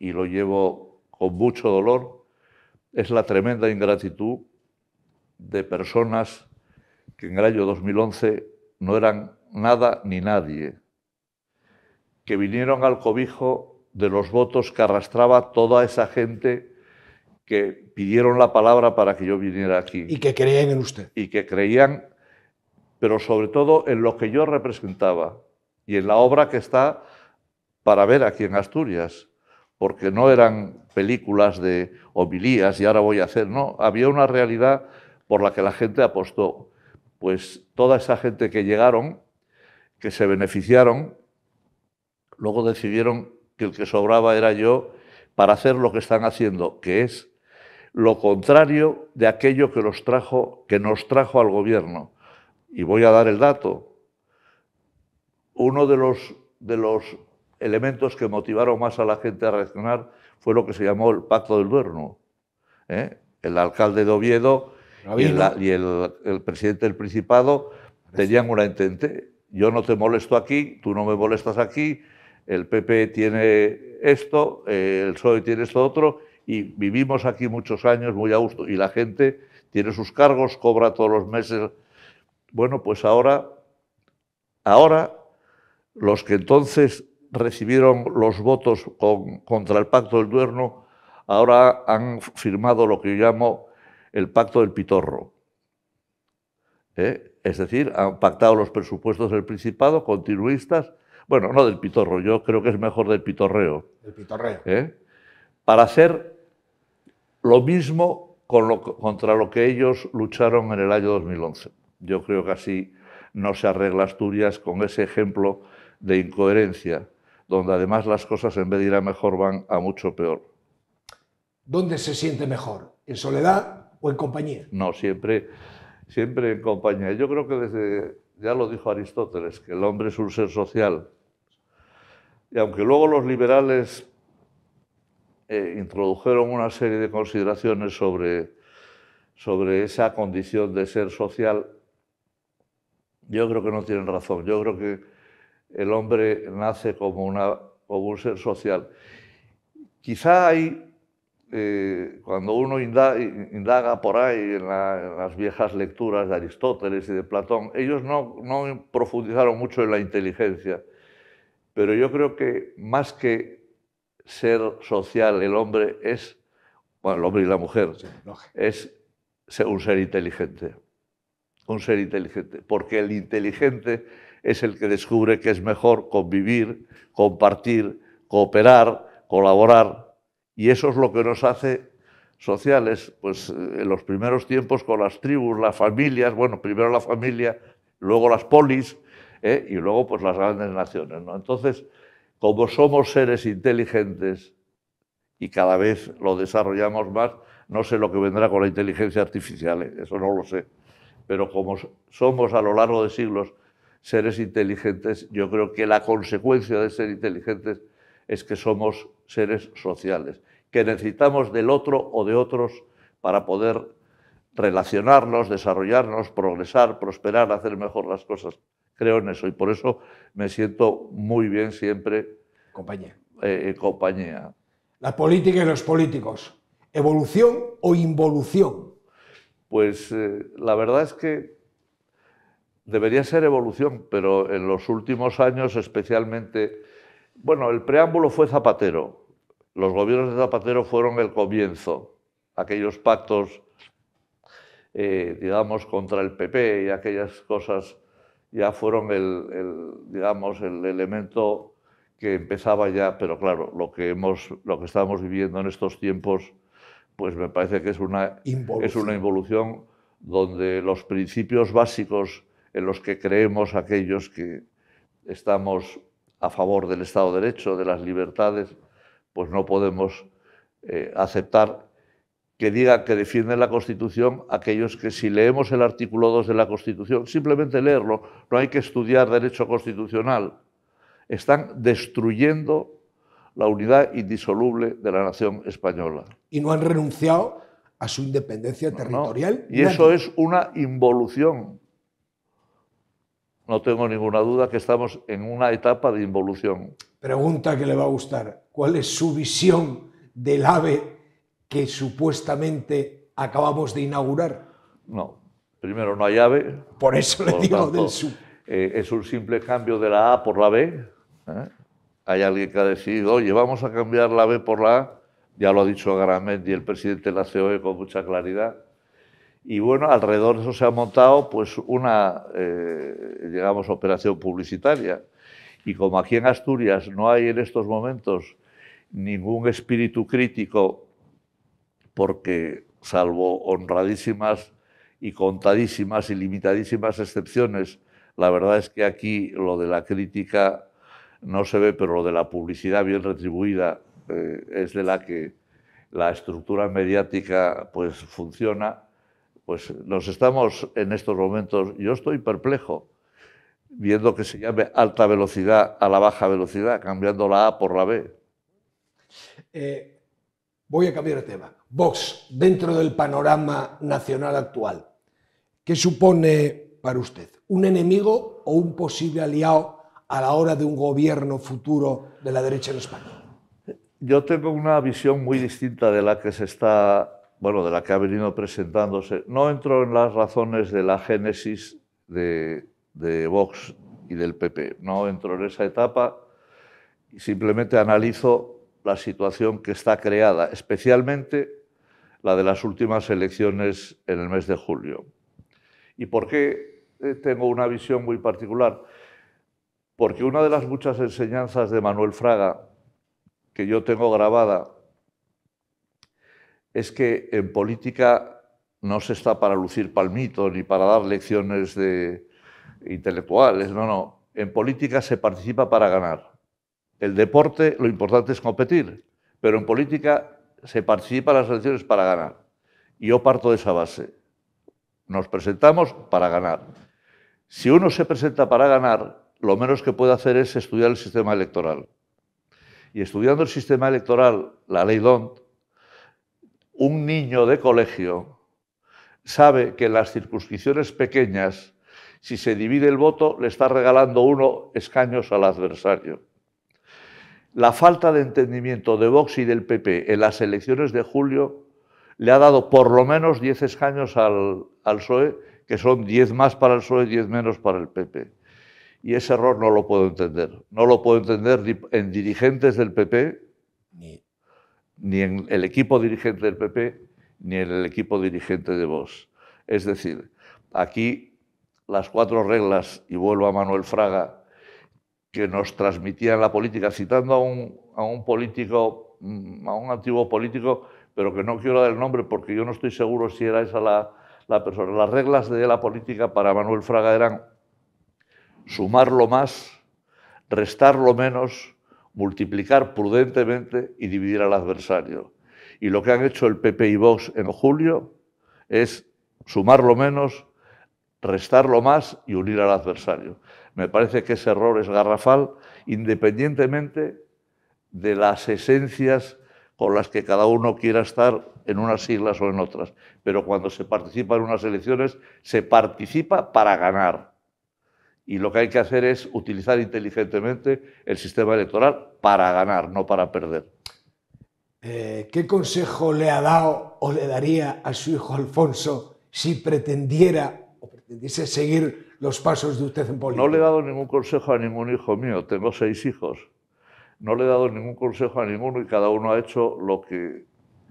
y lo llevo con mucho dolor es la tremenda ingratitud de personas que en el año 2011 no eran nada ni nadie, que vinieron al cobijo de los votos que arrastraba toda esa gente que pidieron la palabra para que yo viniera aquí. Y que creían en usted. Y que creían, pero sobre todo en lo que yo representaba y en la obra que está para ver aquí en Asturias porque no eran películas de homilías y ahora voy a hacer, no, había una realidad por la que la gente apostó. Pues toda esa gente que llegaron, que se beneficiaron, luego decidieron que el que sobraba era yo para hacer lo que están haciendo, que es lo contrario de aquello que, los trajo, que nos trajo al gobierno. Y voy a dar el dato. Uno de los, de los elementos que motivaron más a la gente a reaccionar fue lo que se llamó el Pacto del Duerno. ¿eh? El alcalde de Oviedo y, el, presidente del Principado tenían una entente. Yo no te molesto aquí, tú no me molestas aquí, el PP tiene esto, el PSOE tiene esto otro, y vivimos aquí muchos años muy a gusto. Y la gente tiene sus cargos, cobra todos los meses. Bueno, pues ahora, ahora los que entonces recibieron los votos contra el Pacto del Duerno, ahora han firmado lo que yo llamo el Pacto del Pitorro. ¿Eh? Es decir, han pactado los presupuestos del Principado, continuistas, bueno, no del Pitorro, yo creo que es mejor del Pitorreo. El Pitorreo. ¿Eh? Para hacer lo mismo contra lo que ellos lucharon en el año 2011. Yo creo que así no se arregla Asturias con ese ejemplo de incoherencia donde además las cosas en vez de ir a mejor van a mucho peor. ¿Dónde se siente mejor? ¿En soledad o en compañía? No, siempre, siempre en compañía. Yo creo que desde, ya lo dijo Aristóteles, que el hombre es un ser social. Y aunque luego los liberales eh, introdujeron una serie de consideraciones sobre, sobre esa condición de ser social, yo creo que no tienen razón. Yo creo que el hombre nace como, un ser social. Quizá hay, eh, cuando uno indaga, por ahí en, las viejas lecturas de Aristóteles y de Platón, ellos no, profundizaron mucho en la inteligencia, pero yo creo que más que ser social el hombre es, bueno, el hombre y la mujer, es un ser inteligente, un ser inteligente, porque el inteligente es el que descubre que es mejor convivir, compartir, cooperar, colaborar. Y eso es lo que nos hace sociales, pues eh, en los primeros tiempos con las tribus, las familias, bueno, primero la familia, luego las polis ¿eh? y luego pues las grandes naciones. ¿no? Entonces, como somos seres inteligentes y cada vez lo desarrollamos más, no sé lo que vendrá con la inteligencia artificial, ¿eh? eso no lo sé, pero como somos a lo largo de siglos seres inteligentes, yo creo que la consecuencia de ser inteligentes es que somos seres sociales, que necesitamos del otro o de otros para poder relacionarnos, desarrollarnos, progresar, prosperar, hacer mejor las cosas. Creo en eso y por eso me siento muy bien siempre. Compañía. Eh, compañía. La política y los políticos. ¿Evolución o involución? Pues eh, la verdad es que debería ser evolución, pero en los últimos años especialmente, bueno, el preámbulo fue Zapatero, los gobiernos de Zapatero fueron el comienzo, aquellos pactos, eh, digamos, contra el PP y aquellas cosas ya fueron el, digamos, el elemento que empezaba ya, pero claro, lo que, hemos, lo que estamos viviendo en estos tiempos, pues me parece que es una es una involución donde los principios básicos en los que creemos aquellos que estamos a favor del Estado de Derecho, de las libertades, pues no podemos eh, aceptar que digan que defienden la Constitución aquellos que si leemos el artículo 2 de la Constitución, simplemente leerlo, no hay que estudiar derecho constitucional, están destruyendo la unidad indisoluble de la nación española. Y no han renunciado a su independencia territorial. Y eso es una involución no tengo ninguna duda que estamos en una etapa de involución. Pregunta que le va a gustar. ¿Cuál es su visión del ave que supuestamente acabamos de inaugurar? No, primero no hay ave. Por eso le digo del SUP. Eh, es un simple cambio de la A por la B. ¿eh? Hay alguien que ha decidido, oye, vamos a cambiar la B por la A. Ya lo ha dicho Garamendi, el presidente de la COE, con mucha claridad y bueno, alrededor de eso se ha montado pues una, eh, digamos, operación publicitaria. Y como aquí en Asturias no hay en estos momentos ningún espíritu crítico, porque salvo honradísimas y contadísimas y limitadísimas excepciones, la verdad es que aquí lo de la crítica no se ve, pero lo de la publicidad bien retribuida eh, es de la que la estructura mediática pues funciona pues nos estamos en estos momentos, yo estoy perplejo viendo que se llame alta velocidad a la baja velocidad, cambiando la A por la B. Eh, voy a cambiar de tema. Vox, dentro del panorama nacional actual, ¿qué supone para usted? ¿Un enemigo o un posible aliado a la hora de un gobierno futuro de la derecha en España? Yo tengo una visión muy distinta de la que se está bueno, de la que ha venido presentándose, no entro en las razones de la génesis de, Vox y del PP, no entro en esa etapa, y simplemente analizo la situación que está creada, especialmente la de las últimas elecciones en el mes de julio. ¿Y por qué eh, tengo una visión muy particular? Porque una de las muchas enseñanzas de Manuel Fraga, que yo tengo grabada es que en política no se está para lucir palmito ni para dar lecciones de intelectuales, no, no. En política se participa para ganar. El deporte lo importante es competir, pero en política se participa las elecciones para ganar. Y yo parto de esa base. Nos presentamos para ganar. Si uno se presenta para ganar, lo menos que puede hacer es estudiar el sistema electoral. Y estudiando el sistema electoral, la ley DONT, un niño de colegio sabe que en las circunscripciones pequeñas, si se divide el voto, le está regalando uno escaños al adversario. La falta de entendimiento de Vox y del PP en las elecciones de julio le ha dado por lo menos 10 escaños al, PSOE, que son 10 más para el PSOE, 10 menos para el PP. Y ese error no lo puedo entender. No lo puedo entender en dirigentes del PP, ni, ni en el equipo dirigente del PP ni en el equipo dirigente de Vox. Es decir, aquí las cuatro reglas, y vuelvo a Manuel Fraga, que nos transmitían la política, citando a un, político, mm, a un antiguo político, pero que no quiero dar el nombre porque yo no estoy seguro si era esa la, la persona. Las reglas de la política para Manuel Fraga eran sumar lo más, restar lo menos, multiplicar prudentemente y dividir al adversario. Y lo que han hecho el PP y Vox en julio es sumar lo menos, restar lo más y unir al adversario. Me parece que ese error es garrafal, independientemente de las esencias con las que cada uno quiera estar en unas siglas o en otras. Pero cuando se participa en unas elecciones, se participa para ganar y lo que hay que hacer es utilizar inteligentemente el sistema electoral para ganar, no para perder. Eh, ¿Qué consejo le ha dado o le daría a su hijo Alfonso si pretendiera o pretendiese seguir los pasos de usted en política? No le he dado ningún consejo a ningún hijo mío, tengo seis hijos. No le he dado ningún consejo a ninguno y cada uno ha hecho lo que...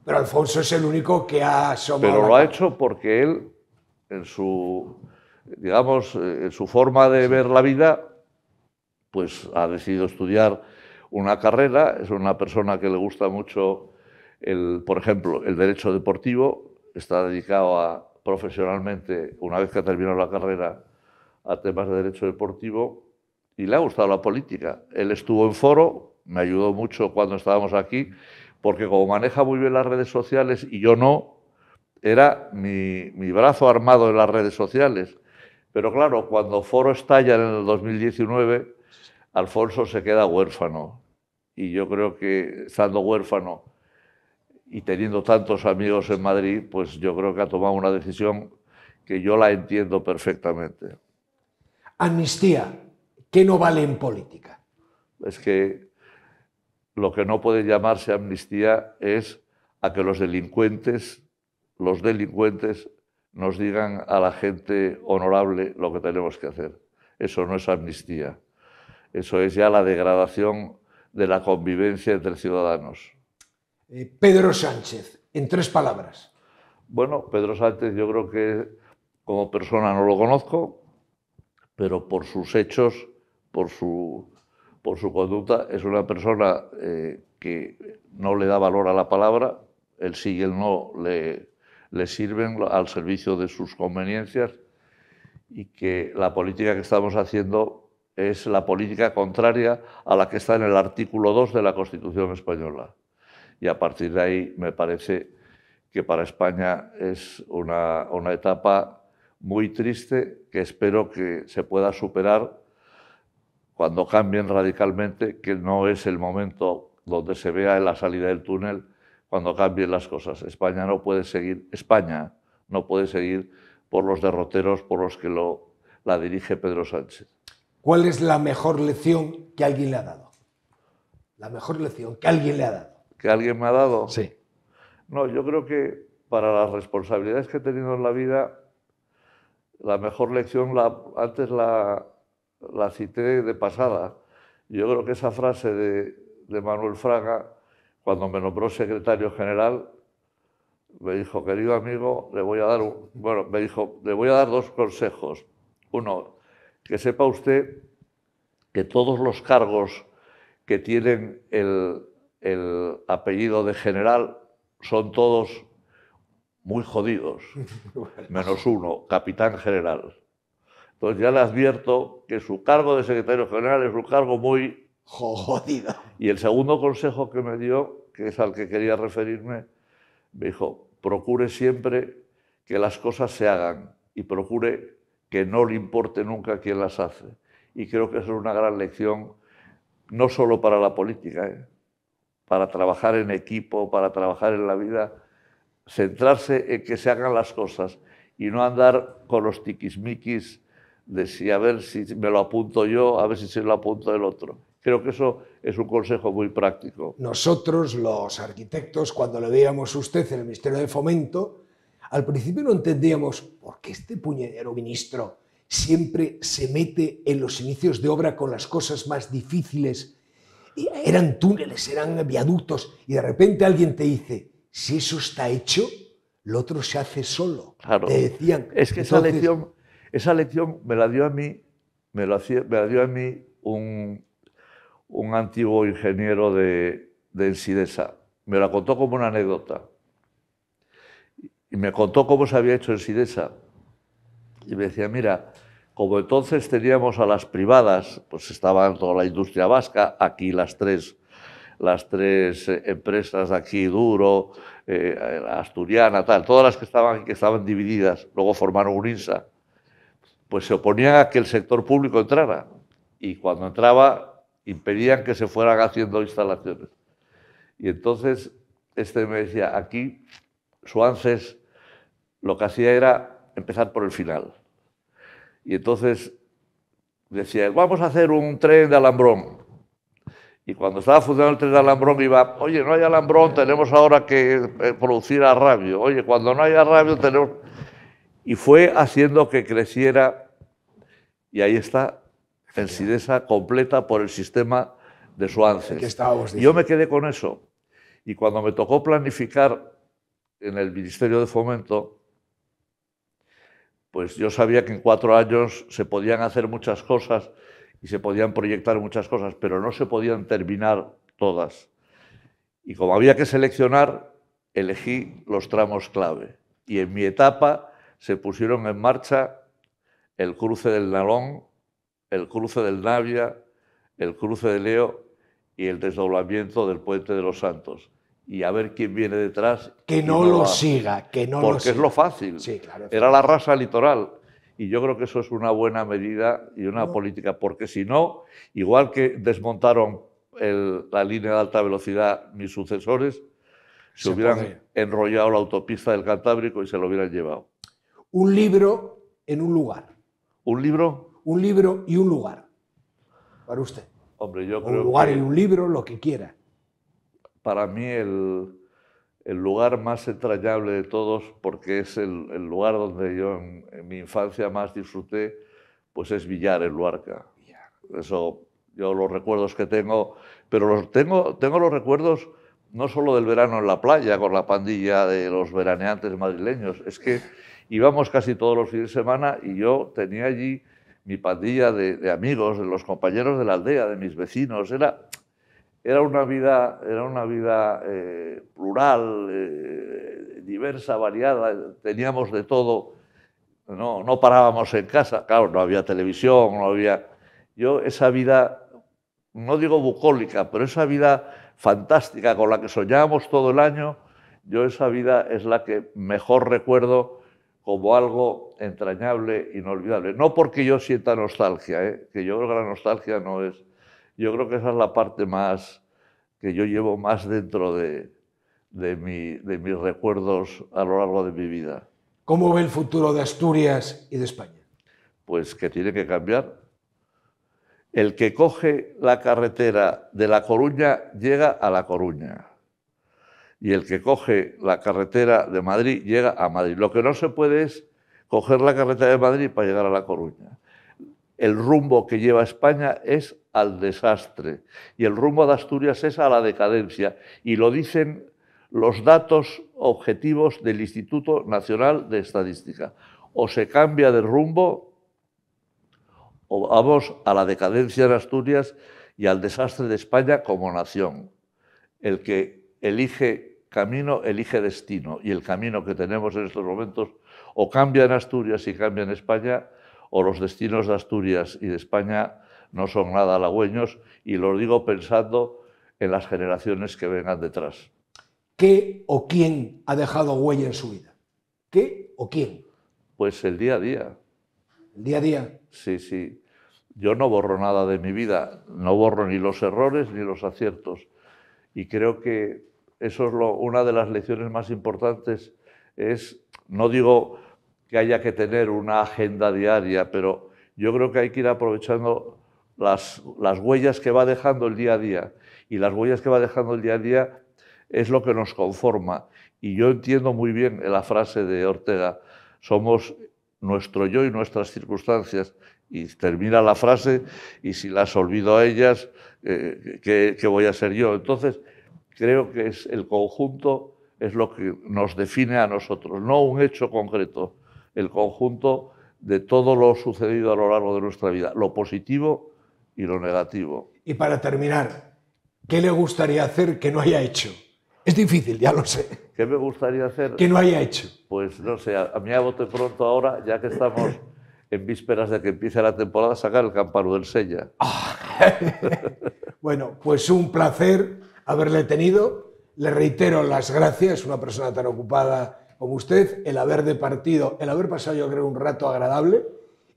Pero Alfonso es el único que ha asomado... Pero lo ha hecho porque él, en su digamos, en eh, su forma de ver la vida, pues ha decidido estudiar una carrera, es una persona que le gusta mucho, el, por ejemplo, el derecho deportivo, está dedicado a, profesionalmente, una vez que ha terminado la carrera, a temas de derecho deportivo, y le ha gustado la política. Él estuvo en foro, me ayudó mucho cuando estábamos aquí, porque como maneja muy bien las redes sociales y yo no, era mi, mi brazo armado en las redes sociales pero claro, cuando Foro estalla en el 2019, Alfonso se queda huérfano. Y yo creo que estando huérfano y teniendo tantos amigos en Madrid, pues yo creo que ha tomado una decisión que yo la entiendo perfectamente. Amnistía, ¿qué no vale en política? Es que lo que no puede llamarse amnistía es a que los delincuentes, los delincuentes nos digan a la gente honorable lo que tenemos que hacer. Eso no es amnistía, eso es ya la degradación de la convivencia entre ciudadanos. Eh, Pedro Sánchez, en tres palabras. Bueno, Pedro Sánchez yo creo que como persona no lo conozco, pero por sus hechos, por su, por su conducta, es una persona eh, que no le da valor a la palabra, el sí y el no le, le sirven al servicio de sus conveniencias y que la política que estamos haciendo es la política contraria a la que está en el artículo 2 de la Constitución española. Y a partir de ahí me parece que para España es una, una etapa muy triste que espero que se pueda superar cuando cambien radicalmente, que no es el momento donde se vea la salida del túnel, cuando cambien las cosas. España no puede seguir, España no puede seguir por los derroteros por los que lo, la dirige Pedro Sánchez. ¿Cuál es la mejor lección que alguien le ha dado? La mejor lección que alguien le ha dado. ¿Que alguien me ha dado? Sí. No, yo creo que para las responsabilidades que he tenido en la vida, la mejor lección, la, antes la, cité de pasada, yo creo que esa frase de, de Manuel Fraga, cuando me nombró secretario general, me dijo, querido amigo, le voy a dar, bueno, me dijo, le voy a dar dos consejos. Uno, que sepa usted que todos los cargos que tienen el, el apellido de general son todos muy jodidos, menos uno, capitán general. Entonces ya le advierto que su cargo de secretario general es un cargo muy Jodido. Y el segundo consejo que me dio, que es al que quería referirme, me dijo, procure siempre que las cosas se hagan y procure que no le importe nunca quién las hace. Y creo que eso es una gran lección, no solo para la política, ¿eh? para trabajar en equipo, para trabajar en la vida, centrarse en que se hagan las cosas y no andar con los tiquismiquis de si a ver si me lo apunto yo, a ver si se lo apunto el otro. Creo que eso es un consejo muy práctico. Nosotros, los arquitectos, cuando le veíamos a usted en el Ministerio de Fomento, al principio no entendíamos por qué este puñedero ministro siempre se mete en los inicios de obra con las cosas más difíciles. Eran túneles, eran viaductos, y de repente alguien te dice, si eso está hecho, lo otro se hace solo. Te decían. Es que esa, lección, esa lección me la dio a mí, me la dio a mí un un antiguo ingeniero de, de Ensidesa. Me la contó como una anécdota. Y me contó cómo se había hecho Ensidesa. Y me decía, mira, como entonces teníamos a las privadas, pues estaba toda la industria vasca, aquí las tres, las tres eh, empresas aquí, Duro, eh, Asturiana, tal, todas las que estaban, que estaban divididas, luego formaron un pues se oponían a que el sector público entrara. Y cuando entraba, impedían que se fueran haciendo instalaciones. Y entonces este me decía, aquí Suances lo que hacía era empezar por el final. Y entonces decía, vamos a hacer un tren de alambrón. Y cuando estaba funcionando el tren de alambrón iba, oye, no hay alambrón, tenemos ahora que eh, producir arrabio. Oye, cuando no hay arrabio tenemos... Y fue haciendo que creciera y ahí está en completa por el sistema de Suances. Yo me quedé con eso. Y cuando me tocó planificar en el Ministerio de Fomento, pues yo sabía que en cuatro años se podían hacer muchas cosas y se podían proyectar muchas cosas, pero no se podían terminar todas. Y como había que seleccionar, elegí los tramos clave. Y en mi etapa se pusieron en marcha el cruce del Nalón el cruce del Navia, el cruce de Leo y el desdoblamiento del Puente de los Santos. Y a ver quién viene detrás. Que no, lo, siga, que no Porque lo es lo fácil. Sí, claro, Era la raza litoral. Y yo creo que eso es una buena medida y una política, porque si no, igual que desmontaron la línea de alta velocidad mis sucesores, se, hubieran enrollado la autopista del Cantábrico y se lo hubieran llevado. Un libro en un lugar. Un libro un libro y un lugar para usted. un lugar y un libro, lo que quiera. Para mí el, lugar más entrañable de todos, porque es el, lugar donde yo en, mi infancia más disfruté, pues es Villar, en Luarca. Eso, yo los recuerdos que tengo, pero los tengo, tengo los recuerdos no solo del verano en la playa con la pandilla de los veraneantes madrileños, es que íbamos casi todos los fines de semana y yo tenía allí mi pandilla de, amigos, de los compañeros de la aldea, de mis vecinos. Era, era una vida, era una vida eh, plural, eh, diversa, variada, teníamos de todo. No, no parábamos en casa, claro, no había televisión, no había... Yo esa vida, no digo bucólica, pero esa vida fantástica con la que soñábamos todo el año, yo esa vida es la que mejor recuerdo como algo entrañable, inolvidable. No porque yo sienta nostalgia, ¿eh? que yo creo que la nostalgia no es... Yo creo que esa es la parte más que yo llevo más dentro de, mi, de mis recuerdos a lo largo de mi vida. ¿Cómo ve el futuro de Asturias y de España? Pues que tiene que cambiar. El que coge la carretera de La Coruña llega a La Coruña. Y el que coge la carretera de Madrid llega a Madrid. Lo que no se puede es coger la carretera de Madrid para llegar a La Coruña. El rumbo que lleva España es al desastre y el rumbo de Asturias es a la decadencia. Y lo dicen los datos objetivos del Instituto Nacional de Estadística. O se cambia de rumbo o vamos a la decadencia de Asturias y al desastre de España como nación. El que elige camino, elige destino. Y el camino que tenemos en estos momentos o cambia en Asturias y cambia en España, o los destinos de Asturias y de España no son nada halagüeños, y lo digo pensando en las generaciones que vengan detrás. ¿Qué o quién ha dejado huella en su vida? ¿Qué o quién? Pues el día a día. ¿El día a día? Sí, sí. Yo no borro nada de mi vida, no borro ni los errores ni los aciertos. Y creo que eso es lo, una de las lecciones más importantes, es no digo que haya que tener una agenda diaria, pero yo creo que hay que ir aprovechando las, huellas que va dejando el día a día. Y las huellas que va dejando el día a día es lo que nos conforma. Y yo entiendo muy bien la frase de Ortega, somos nuestro yo y nuestras circunstancias. Y termina la frase, y si las olvido a ellas, eh, ¿qué, voy a ser yo? Entonces, creo que es el conjunto es lo que nos define a nosotros, no un hecho concreto, el conjunto de todo lo sucedido a lo largo de nuestra vida, lo positivo y lo negativo. Y para terminar, ¿qué le gustaría hacer que no haya hecho? Es difícil, ya lo sé. ¿Qué me gustaría hacer? Que no haya hecho. Pues no sé, a mí a bote pronto ahora, ya que estamos en vísperas de que empiece la temporada, sacar el campano del Sella. Ah, bueno, pues un placer haberle tenido le reitero las gracias, una persona tan ocupada como usted, el haber departido, el haber pasado yo creo un rato agradable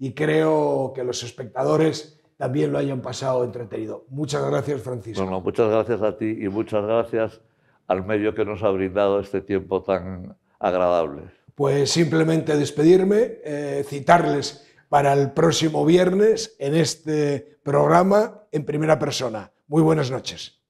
y creo que los espectadores también lo hayan pasado entretenido. Muchas gracias, Francisco. Bueno, muchas gracias a ti y muchas gracias al medio que nos ha brindado este tiempo tan agradable. Pues simplemente despedirme, eh, citarles para el próximo viernes en este programa en primera persona. Muy buenas noches.